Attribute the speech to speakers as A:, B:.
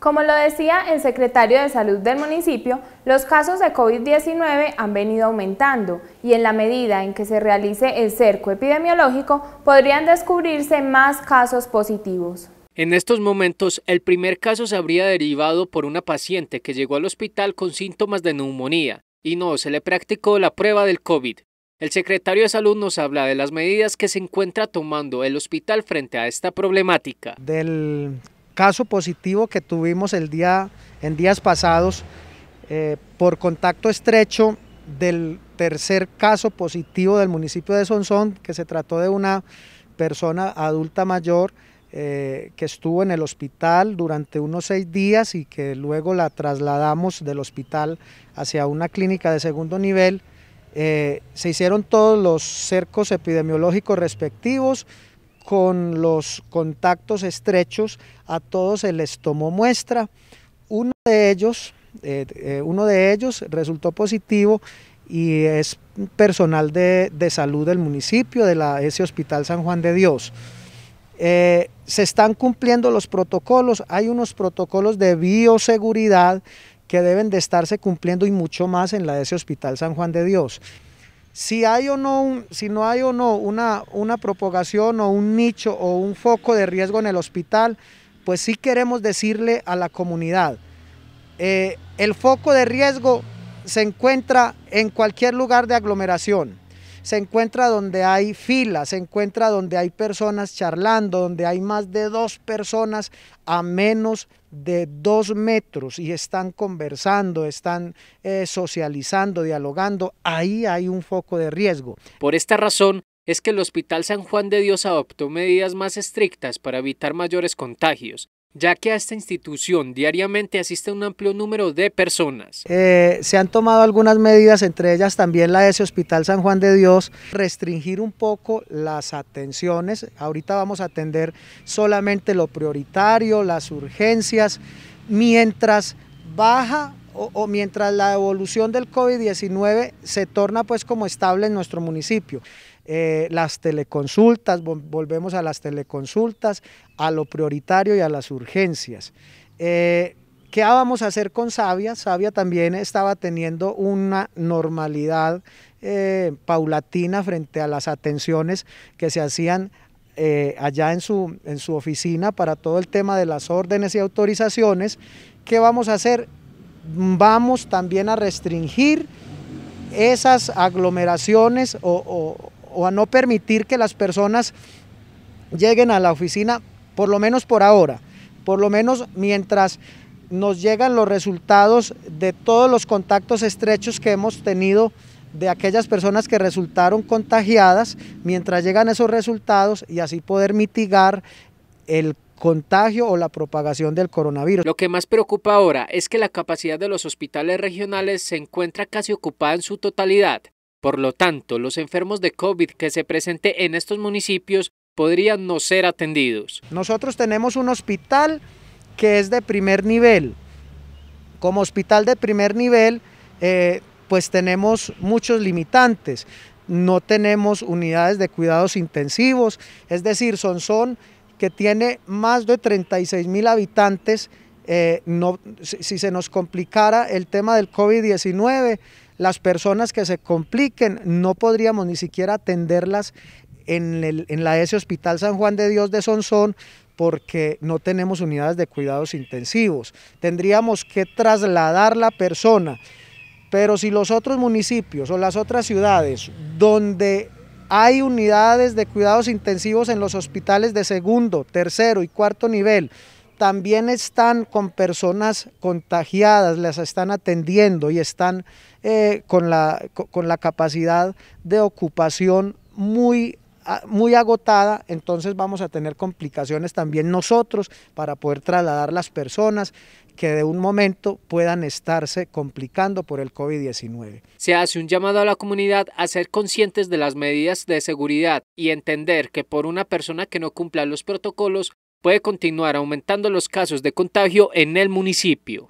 A: Como lo decía el secretario de Salud del municipio, los casos de COVID-19 han venido aumentando y en la medida en que se realice el cerco epidemiológico podrían descubrirse más casos positivos. En estos momentos, el primer caso se habría derivado por una paciente que llegó al hospital con síntomas de neumonía y no se le practicó la prueba del COVID. El secretario de Salud nos habla de las medidas que se encuentra tomando el hospital frente a esta problemática.
B: Del caso positivo que tuvimos el día, en días pasados eh, por contacto estrecho del tercer caso positivo del municipio de Sonsón, que se trató de una persona adulta mayor eh, que estuvo en el hospital durante unos seis días y que luego la trasladamos del hospital hacia una clínica de segundo nivel. Eh, se hicieron todos los cercos epidemiológicos respectivos, con los contactos estrechos, a todos se les tomó muestra. Uno de ellos, eh, eh, uno de ellos resultó positivo y es personal de, salud del municipio, de la, ese Hospital San Juan de Dios. Eh, se están cumpliendo los protocolos, hay unos protocolos de bioseguridad que deben de estarse cumpliendo y mucho más en la de ese Hospital San Juan de Dios si hay o no si no hay o no una, una propagación o un nicho o un foco de riesgo en el hospital, pues sí queremos decirle a la comunidad. Eh, el foco de riesgo se encuentra en cualquier lugar de aglomeración, se encuentra donde hay filas, se encuentra donde hay personas charlando, donde hay más de dos personas a menos de dos metros y están conversando, están eh, socializando, dialogando, ahí hay un foco de riesgo.
A: Por esta razón es que el Hospital San Juan de Dios adoptó medidas más estrictas para evitar mayores contagios ya que a esta institución diariamente asiste un amplio número de personas.
B: Eh, se han tomado algunas medidas, entre ellas también la de ese Hospital San Juan de Dios, restringir un poco las atenciones. Ahorita vamos a atender solamente lo prioritario, las urgencias, mientras baja o, o, mientras la evolución del COVID-19 se torna pues como estable en nuestro municipio. Eh, las teleconsultas, volvemos a las teleconsultas, a lo prioritario y a las urgencias. Eh, ¿Qué vamos a hacer con Sabia? Sabia también estaba teniendo una normalidad eh, paulatina frente a las atenciones que se hacían allá en su, en su oficina para todo el tema de las órdenes y autorizaciones. ¿Qué vamos a hacer? Vamos también a restringir esas aglomeraciones o o a no permitir que las personas lleguen a la oficina, por lo menos por ahora, por lo menos mientras nos llegan los resultados de todos los contactos estrechos que hemos tenido de aquellas personas que resultaron contagiadas, mientras llegan esos resultados y así poder mitigar el contagio o la propagación del coronavirus. Lo
A: que más preocupa ahora es que la capacidad de los hospitales regionales se encuentra casi ocupada en su totalidad por lo tanto, los enfermos de COVID que se presenten en estos municipios podrían no ser atendidos.
B: Nosotros tenemos un hospital que es de primer nivel. Como hospital de primer nivel, eh, pues tenemos muchos limitantes. No tenemos unidades de cuidados intensivos, es decir, son que tiene más de 36 mil habitantes, eh, no, si, se nos complicara el tema del COVID-19, las personas que se compliquen no podríamos ni siquiera atenderlas en, en la S Hospital San Juan de Dios de Sonsón porque no tenemos unidades de cuidados intensivos. Tendríamos que trasladar la persona. Pero si los otros municipios o las otras ciudades donde hay unidades de cuidados intensivos en los hospitales de segundo, tercero y cuarto nivel, también están con personas contagiadas, las están atendiendo y están eh, con, la, capacidad de ocupación muy, muy agotada, entonces vamos a tener complicaciones también nosotros para poder trasladar las personas que de un momento puedan estarse complicando por el COVID-19. Se hace
A: un llamado a la comunidad a ser conscientes de las medidas de seguridad y entender que por una persona que no cumpla los protocolos puede continuar aumentando los casos de contagio en el municipio.